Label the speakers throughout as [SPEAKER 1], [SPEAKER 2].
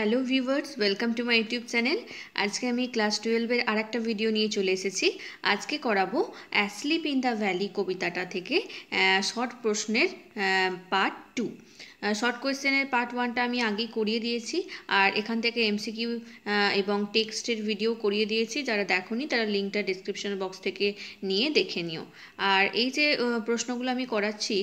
[SPEAKER 1] Hello viewers welcome to my YouTube channel আজকে আমি class টুয়েলভের আর একটা ভিডিও নিয়ে চলে এসেছি আজকে করাবো অ্যাসলিপ ইন দ্য ভ্যালি কবিতাটা থেকে শর্ট প্রশ্নের পার্ট টু শর্ট কোয়েশ্চেনের পার্ট ওয়ানটা আমি আগেই করিয়ে দিয়েছি আর এখান থেকে এমসিকিউ এবং টেক্সটের ভিডিও করিয়ে দিয়েছি যারা দেখনি তারা লিঙ্কটা ডিসক্রিপশন বক্স থেকে নিয়ে দেখে নিও আর এই যে প্রশ্নগুলো আমি করাচ্ছি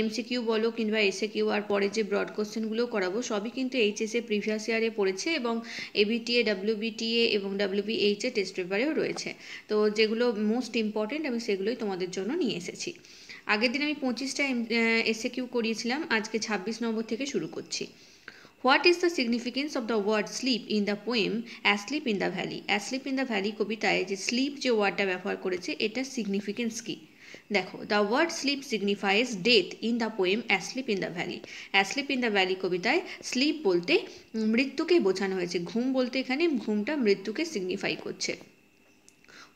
[SPEAKER 1] এমসিকিউ বলো কিংবা এসে কিউ আর পরে যে ব্রড কোয়েশ্চেনগুলো করাবো সবই কিন্তু এইচএসএ প্রিভিয়াস ইয়ারে পড়েছে এবং এবিটিএ ডাব্লিউবিটিএ এবং ডাব্লিউবিএইচএ টেস্ট পেপারেও রয়েছে তো যেগুলো মোস্ট ইম্পর্টেন্ট আমি সেগুলোই তোমাদের জন্য নিয়ে এসেছি আগের দিন আমি পঁচিশটা এসে কিউ করিয়েছিলাম আজকে ২৬ নম্বর থেকে শুরু করছি what is the significance of the word sleep in the poem asleep in the valley asleep in the valley কবিতায় যে স্লিপ যে ওয়ার্ডটা ব্যবহার করেছে এটা সিগনিফিকেন্স কী দেখো the word sleep signifies death in the poem asleep in the valley asleep in the valley কবিতায় স্লিপ বলতে মৃত্যুকে বোঝানো হয়েছে ঘুম বলতে এখানে ঘুমটা মৃত্যুকে সিগনিফাই করছে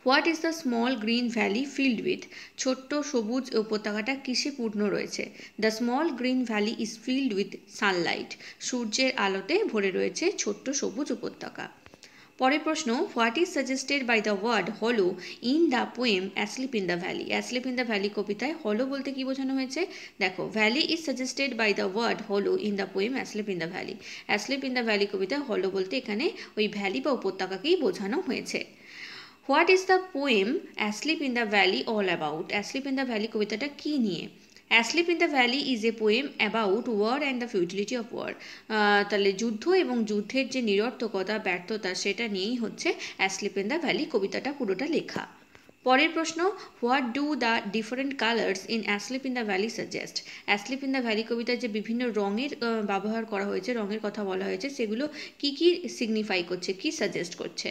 [SPEAKER 1] what is the small green valley field with ছোট্ট সবুজ উপত্যকাটা কৃষি পূর্ণ রয়েছে the small green valley is field with sunlight সূর্যের আলোতে ভরে রয়েছে ছোট্ট সবুজ উপত্যকা পরের প্রশ্ন what is suggested by the word hollow in the poem asleep in the valley asleep in the valley কবিতায় হলো বলতে কি বোঝানো হয়েছে দেখো valley is suggested by the word hollow in the poem asleep in the valley asleep in the valley কবিতায় hollow বলতে এখানে ওই ভ্যালি বা উপত্যকাকেই বোঝানো হয়েছে what is the poem asleep in the valley all about asleep in the valley কবিতাটা কী নিয়ে asleep in the valley is a poem about war and the futility of war তাহলে যুদ্ধ এবং যুদ্ধের যে নিরর্থকতা ব্যর্থতা সেটা নিয়েই হচ্ছে অ্যাসলিপ ইন দ্য ভ্যালি কবিতাটা পুরোটা লেখা পরের প্রশ্ন what do the different colours in asleep in the valley suggest asleep in the valley কবিতার যে বিভিন্ন রঙের ব্যবহার করা হয়েছে রঙের কথা বলা হয়েছে সেগুলো কি কি সিগনিফাই করছে কি সাজেস্ট করছে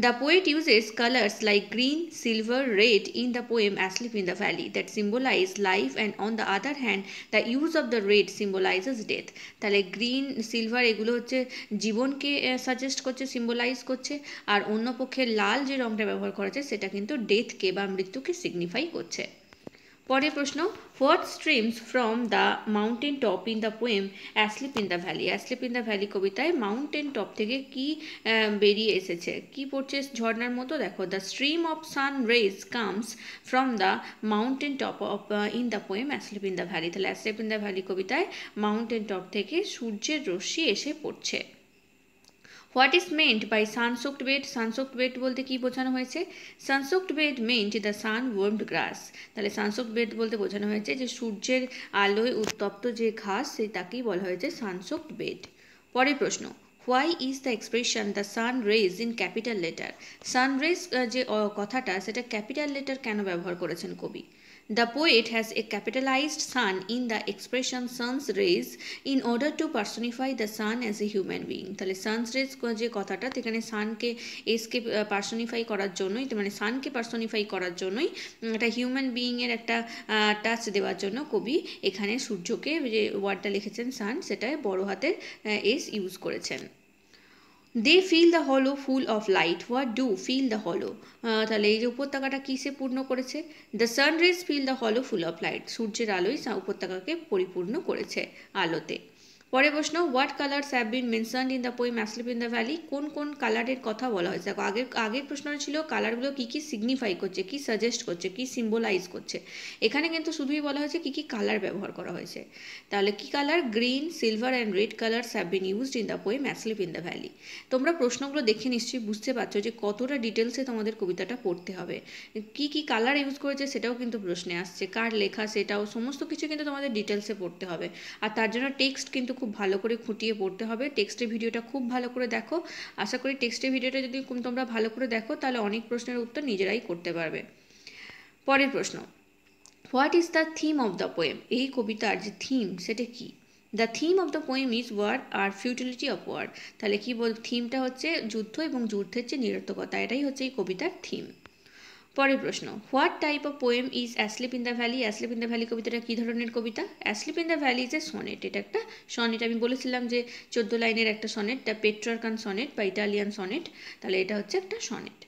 [SPEAKER 1] The poet uses colors like green, silver, red in the poem Asleep in the Valley that symbolize life and on the other hand the use of the red symbolizes death. তাহলে green silver এগুলো হচ্ছে জীবনকে suggest করছে symbolise করছে আর অন্য পক্ষে লাল যে রংটা ব্যবহার করা হচ্ছে সেটা কিন্তু ডেথকে বা মৃত্যুকে সিগনিফাই করছে পরের প্রশ্ন what streams from the mountain top in the poem asleep in the valley asleep in the valley কবিতায় মাউন্টেন টপ থেকে কি বেরিয়ে এসেছে কি পড়ছে ঝর্নার মতো দেখো the stream of sun rays comes from the mountain top of in the poem asleep in the valley তাহলে অ্যাসলিপ ইন দ্য ভ্যালি কবিতায় মাউন্টেন টপ থেকে সূর্যের রশ্মি এসে পড়ছে what is meant by sun soaked bed সানসুকড bed বলতে কি বোঝানো হয়েছে sun soaked bed meant the sun warmed grass তাহলে সানসুকড বেড বলতে বোঝানো হয়েছে যে সূর্যের আলোয় উত্তপ্ত যে ঘাস সেই তাকেই বলা হয়েছে সানসুকড বেড পরের প্রশ্ন why is the expression the sun rays in capital letter sun rays যে কথাটা সেটা ক্যাপিটাল লেটার কেন ব্যবহার করেছেন কবি The poet has a capitalized sun in the expression sun's rays in order to personify the sun as a human being তাহলে sun's rays যে কথাটা সেখানে সানকে এসকে পার্সনিফাই করার জন্যই মানে সানকে পার্সনিফাই করার জন্যই একটা হিউম্যান বিইংয়ের একটা টাচ দেওয়ার জন্য কবি এখানে সূর্যকে যে ওয়ার্ডটা লিখেছেন সান সেটায় বড় হাতের এস ইউজ করেছেন দে feel the hollow full of light what do feel the hollow তাহলে এই যে উপত্যকাটা কিসে পূর্ণ করেছে the sun rays feel the hollow full of light সূর্যের আলোই উপত্যকাকে পরিপূর্ণ করেছে আলোতে পরে প্রশ্ন what colours have been mentioned in the poem asleep in the valley কোন কোন কালারের কথা বলা হয়েছে দেখো আগের আগের প্রশ্নটা ছিল কালারগুলো কী কী সিগনিফাই করছে কী সাজেস্ট করছে কী সিম্বলাইজ করছে এখানে কিন্তু শুধুই বলা হয়েছে কী কী কালার ব্যবহার করা হয়েছে তাহলে কী colour green silver and red colours have been used in the poem asleep in the valley তোমরা প্রশ্নগুলো দেখে নিশ্চয়ই বুঝতে পারছো যে কতটা ডিটেলসে তোমাদের কবিতাটা পড়তে হবে কি কি কালার ইউজ করেছে সেটাও কিন্তু প্রশ্নে আসছে কার লেখা সেটাও সমস্ত কিছু কিন্তু তোমাদের ডিটেলসে পড়তে হবে আর তার জন্য টেক্সট কিন্তু খুব ভালো করে খুঁটিয়ে পড়তে হবে টেক্সটের ভিডিওটা খুব ভালো করে দেখো আশা করি টেক্সটের ভিডিওটা যদি তোমরা ভালো করে দেখো তাহলে অনেক প্রশ্নের উত্তর নিজেরাই করতে পারবে পরের প্রশ্ন what is the theme of the poem এই কবিতার যে থিম সেটা কী the theme of the poem is war আর ফিউটিলিটি অফ ওয়ার তাহলে কি বল থিমটা হচ্ছে যুদ্ধ এবং যুদ্ধের যে নিরর্থকতা এটাই হচ্ছে এই কবিতার থিম পরের প্রশ্ন what type of poem is asleep in the valley asleep in the valley কবিতাটা কী ধরনের কবিতা asleep in the valley is a sonnet এটা একটা সনেট আমি বলেছিলাম যে চোদ্দো লাইনের একটা সনেট দ্য পেট্রোয়ার্কান সনেট বা ইটালিয়ান সনেট তাহলে এটা হচ্ছে একটা sonnet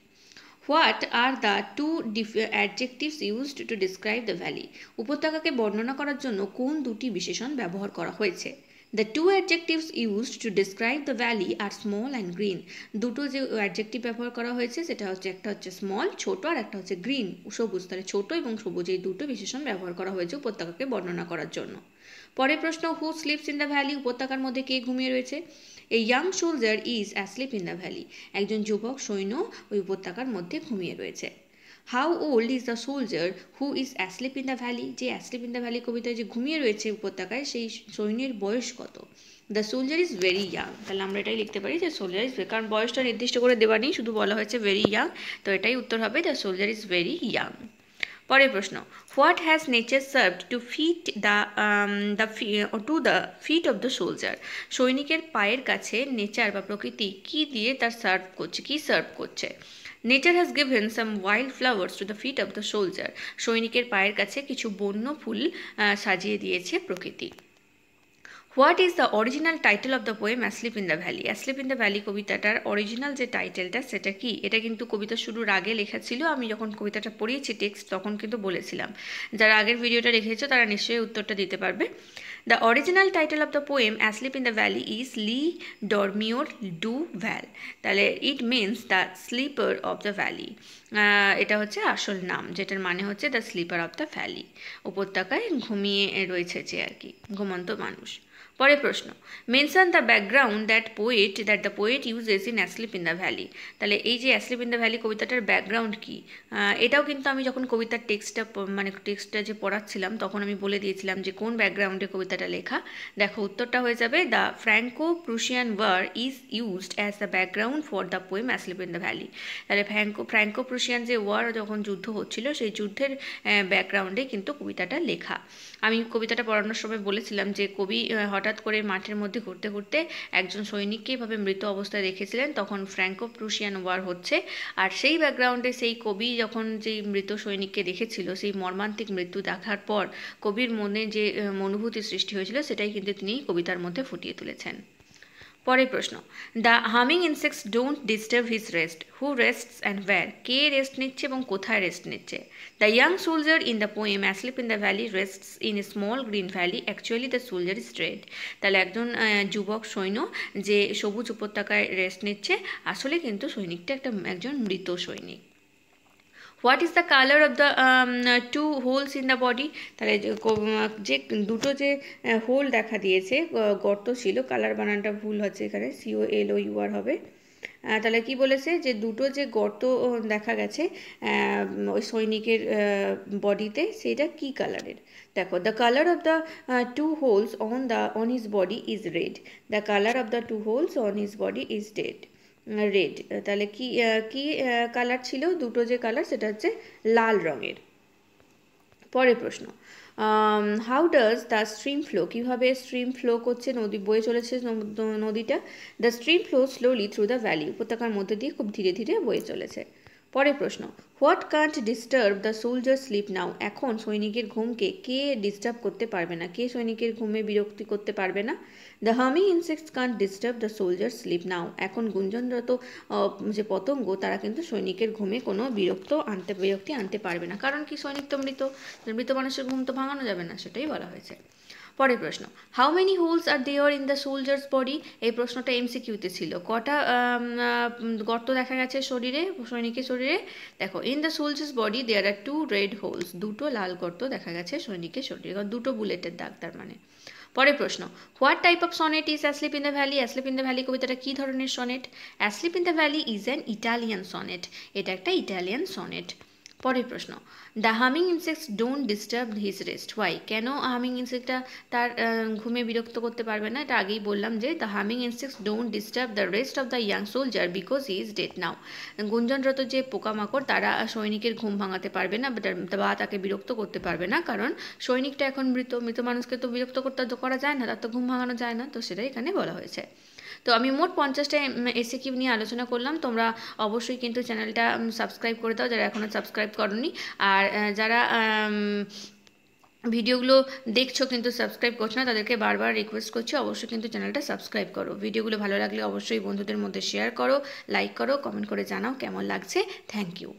[SPEAKER 1] what are the two diff adjectives used to describe the valley উপত্যকাকে বর্ণনা করার জন্য কোন দুটি বিশেষণ ব্যবহার করা হয়েছে the two adjectives used to describe the valley are small and green দুটো যে অ্যাডজেক্টিভ ব্যবহার করা হয়েছে সেটা হচ্ছে একটা হচ্ছে স্মল ছোট আর একটা হচ্ছে গ্রিন সবুজ তাহলে ছোট এবং সবুজ এই দুটো বিশেষণ ব্যবহার করা হয়েছে উপত্যকাকে বর্ণনা করার জন্য পরের প্রশ্ন who sleeps in the valley উপত্যকার মধ্যে কে ঘুমিয়ে রয়েছে a young soldier is asleep in the valley একজন যুবক সৈন্য ওই উপত্যকার মধ্যে ঘুমিয়ে রয়েছে how old is the soldier who is asleep in the valley যে অ্যাসলিপ ইন দ্য ভ্যালি কবিতায় যে ঘুমিয়ে রয়েছে উপত্যকায় সেই সৈন্যের বয়স কত the soldier is very young তাহলে আমরা এটাই লিখতে পারি যে সোলজার ইজ কারণ বয়সটা নির্দিষ্ট করে দেওয়া নেই শুধু বলা হয়েছে ভেরি ইয়াং তো এটাই উত্তর হবে the soldier is very young পরের প্রশ্ন what has nature served to feet the the to the feet of the soldier সৈনিকের পায়ের কাছে নেচার বা প্রকৃতি কি দিয়ে তার সার্ভ করছে কি সার্ভ করছে nature has given some wild flowers to the feet of the soldier সৈনিকের পায়ের কাছে কিছু বন্য ফুল সাজিয়ে দিয়েছে প্রকৃতি what is the original title of the poem asleep in the valley asleep in the valley কবিতাটার অরিজিনাল যে টাইটেলটা সেটা কি এটা কিন্তু কবিতা শুরুর আগে লেখা ছিল আমি যখন কবিতাটা পড়িয়েছি টেক্সট তখন কিন্তু বলেছিলাম যারা আগের ভিডিওটা রেখেছো তারা নিশ্চয়ই উত্তরটা দিতে পারবে the original title of the poem asleep in the valley is le dormeur du val তাহলে it means the sleeper of the valley এটা হচ্ছে আসল নাম যেটার মানে হচ্ছে the sleeper of the valley উপত্যকায় ঘুমিয়ে রয়েছে যে আর কি ঘুমন্ত মানুষ পরের প্রশ্ন mention the background that poet that the poet uses in asleep in the valley তাহলে এই যে অ্যাসলিপ ইন দ্য ভ্যালি কবিতাটার ব্যাকগ্রাউন্ড কী এটাও কিন্তু আমি যখন কবিতার টেক্সটটা মানে টেক্সটটা যে পড়াচ্ছিলাম তখন আমি বলে দিয়েছিলাম যে কোন ব্যাকগ্রাউন্ডে কবিতাটা লেখা দেখো উত্তরটা হয়ে যাবে the Franco Prussian war is used as the background for the poem asleep in the valley তাহলে ফ্র্যাঙ্কো ফ্র্যাঙ্কো প্রুশিয়ান যে ওয়ার যখন যুদ্ধ হচ্ছিল সেই যুদ্ধের ব্যাকগ্রাউন্ডে কিন্তু কবিতাটা লেখা আমি কবিতাটা পড়ানোর সময় বলেছিলাম যে কবি হঠাৎ হঠাৎ করে মাঠের মধ্যে ঘুরতে ঘুরতে একজন সৈনিককে এভাবে মৃত অবস্থায় দেখেছিলেন তখন ফ্র্যাঙ্কো প্রুশিয়ান ওয়ার হচ্ছে আর সেই ব্যাকগ্রাউন্ডে সেই কবি যখন যেই মৃত সৈনিককে দেখেছিল সেই মর্মান্তিক মৃত্যু দেখার পর কবির মনে যে অনুভূতি সৃষ্টি হয়েছিল সেটাই কিন্তু তিনি কবিতার মধ্যে ফুটিয়ে তুলেছেন পরের প্রশ্ন the humming insects don't disturb his rest who rests and where কে রেস্ট নিচ্ছে এবং কোথায় রেস্ট নিচ্ছে the young soldier in the poem asleep in the valley rests in a small green valley actually the soldier is red তাহলে একজন যুবক সৈন্য যে সবুজ উপত্যকায় রেস্ট নিচ্ছে আসলে কিন্তু সৈনিকটা একটা একজন মৃত সৈনিক what is the colour of the two holes in the body তাহলে যে দুটো যে হোল দেখা দিয়েছে গর্ত ছিল কালার বানানটা ভুল হচ্ছে এখানে সিও এল ও ইউআর হবে তাহলে কি বলেছে যে দুটো যে গর্ত দেখা গেছে ওই সৈনিকের বডিতে সেটা কি কালারের দেখো the colour of the two holes on the on his body is red the colour of the two holes on his body is red red তাহলে কি কি কালার ছিল দুটো যে কালার সেটা হচ্ছে লাল রঙের পরের প্রশ্ন how does the stream flow কীভাবে স্ট্রিম ফ্লো করছে নদী বয়ে চলেছে নদীটা the stream flow slowly through the valley উপত্যকার মধ্যে দিয়ে খুব ধীরে ধীরে বয়ে চলেছে পরের প্রশ্ন what can't disturb the soldier sleep now এখন সৈনিকের ঘুমকে কে ডিস্টার্ব করতে পারবে না কে সৈনিকের ঘুমে বিরক্তি করতে পারবে না the humming insects can't disturb the soldier sleep now এখন গুঞ্জনরত যে পতঙ্গ তারা কিন্তু সৈনিকের ঘুমে কোনো বিরক্ত আনতে বিরক্তি আনতে পারবে না কারণ কি সৈনিক তো মৃত মৃত মানুষের ঘুম তো ভাঙানো যাবে না সেটাই বলা হয়েছে পরের প্রশ্ন how many holes are there in the soldier's body এই প্রশ্নটা এমসিকিউতে ছিল কটা গর্ত দেখা গেছে শরীরে সৈনিকের শরীরে দেখো in the soldier's body there are two red holes দুটো লাল গর্ত দেখা গেছে সৈনিকের শরীরে কারণ দুটো বুলেটের দাগ তার মানে পরের প্রশ্ন what type of sonnet is asleep in the valley asleep in the valley কবিতাটা কী ধরনের sonnet asleep in the valley is an Italian sonnet এটা একটা ইটালিয়ান সনেট পরের প্রশ্ন the humming insects don't disturb his rest why কেন humming ইনসেক্টটা তার ঘুমে বিরক্ত করতে পারবে না এটা আগেই বললাম যে the humming insects don't disturb the rest of the young soldier because he is dead now গুঞ্জনরত যে পোকামাকড় তারা সৈনিকের ঘুম ভাঙাতে পারবে না বা তাকে বিরক্ত করতে পারবে না কারণ সৈনিকটা এখন মৃত মৃত মানুষকে তো বিরক্ত করতে করা যায় না তার তো ঘুম ভাঙানো যায় না তো সেটাই এখানে বলা হয়েছে তো আমি মোট পঞ্চাশটা এসে কিউ নিয়ে আলোচনা করলাম তোমরা অবশ্যই কিন্তু চ্যানেলটা সাবস্ক্রাইব করে দাও যারা এখনও সাবস্ক্রাইব করনি আর যারা ভিডিওগুলো দেখছো কিন্তু সাবস্ক্রাইব করছো না তাদেরকে বারবার রিকোয়েস্ট করছি অবশ্যই কিন্তু চ্যানেলটা সাবস্ক্রাইব করো ভিডিওগুলো ভালো লাগলে অবশ্যই বন্ধুদের মধ্যে শেয়ার করো লাইক করো কমেন্ট করে জানাও কেমন লাগছে থ্যাংক ইউ